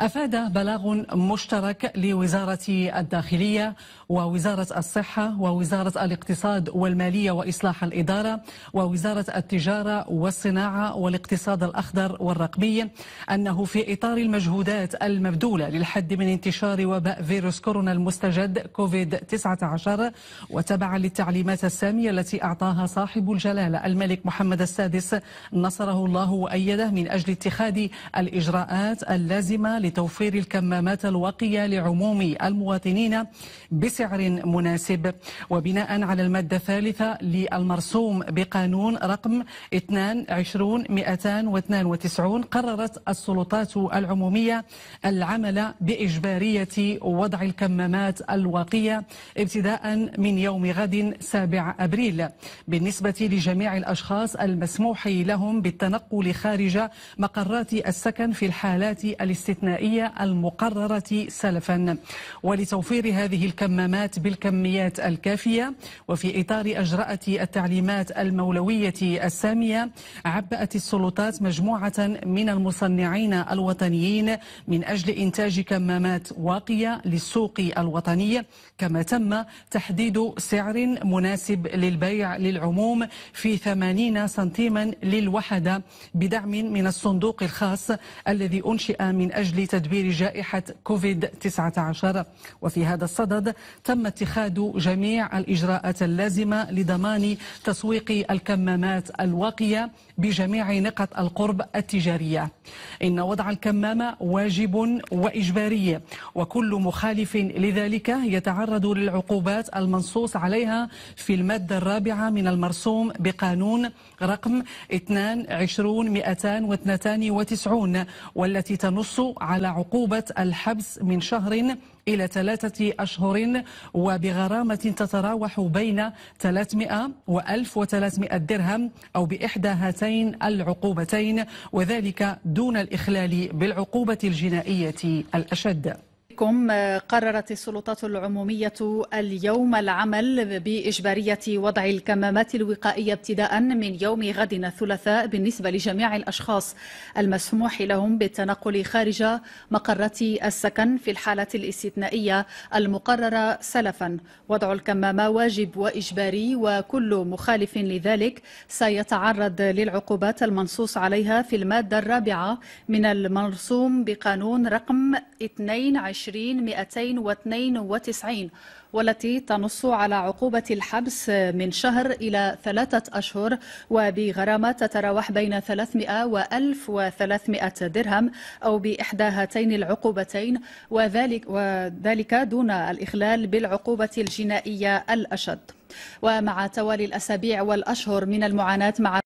أفاد بلاغ مشترك لوزارة الداخلية ووزارة الصحة ووزارة الاقتصاد والمالية وإصلاح الإدارة ووزارة التجارة والصناعة والاقتصاد الأخضر والرقمي أنه في إطار المجهودات المبذولة للحد من انتشار وباء فيروس كورونا المستجد كوفيد 19 وتبعا للتعليمات السامية التي أعطاها صاحب الجلالة الملك محمد السادس نصره الله وأيده من أجل اتخاذ الإجراءات اللازمة لتوفير الكمامات الواقية لعموم المواطنين بسعر مناسب وبناء على المادة الثالثة للمرسوم بقانون رقم 22 292 قررت السلطات العمومية العمل بإجبارية وضع الكمامات الواقية ابتداء من يوم غد 7 أبريل بالنسبة لجميع الأشخاص المسموح لهم بالتنقل خارج مقرات السكن في الحالات الاستثنائية الغذائية المقررة سلفا ولتوفير هذه الكمامات بالكميات الكافية وفي إطار أجراءة التعليمات المولوية السامية عبأت السلطات مجموعة من المصنعين الوطنيين من أجل إنتاج كمامات واقية للسوق الوطني كما تم تحديد سعر مناسب للبيع للعموم في 80 سنتيما للوحدة بدعم من الصندوق الخاص الذي أنشئ من أجل لتدبير جائحة كوفيد-19 وفي هذا الصدد تم اتخاذ جميع الإجراءات اللازمة لضمان تسويق الكمامات الواقية بجميع نقط القرب التجارية إن وضع الكمامة واجب وإجباري وكل مخالف لذلك يتعرض للعقوبات المنصوص عليها في المادة الرابعة من المرسوم بقانون رقم 22292 والتي تنص على على عقوبة الحبس من شهر إلى ثلاثة أشهر وبغرامة تتراوح بين 300 و 1300 درهم أو بإحدى هاتين العقوبتين وذلك دون الإخلال بالعقوبة الجنائية الأشد إليكم آه، قررت السلطات العمومية اليوم العمل بإجبارية وضع الكمامات الوقائية ابتداء من يوم غد الثلاثاء بالنسبة لجميع الأشخاص المسموح لهم بالتنقل خارج مقرات السكن في الحالة الاستثنائية المقررة سلفا وضع الكمامة واجب وإجباري وكل مخالف لذلك سيتعرض للعقوبات المنصوص عليها في المادة الرابعة من المرسوم بقانون رقم 22 20 292 والتي تنص على عقوبة الحبس من شهر إلى ثلاثة أشهر وبغرامة تتراوح بين 300 و 1300 درهم أو بإحدى هاتين العقوبتين وذلك, وذلك دون الإخلال بالعقوبة الجنائية الأشد ومع توالي الأسابيع والأشهر من المعاناة مع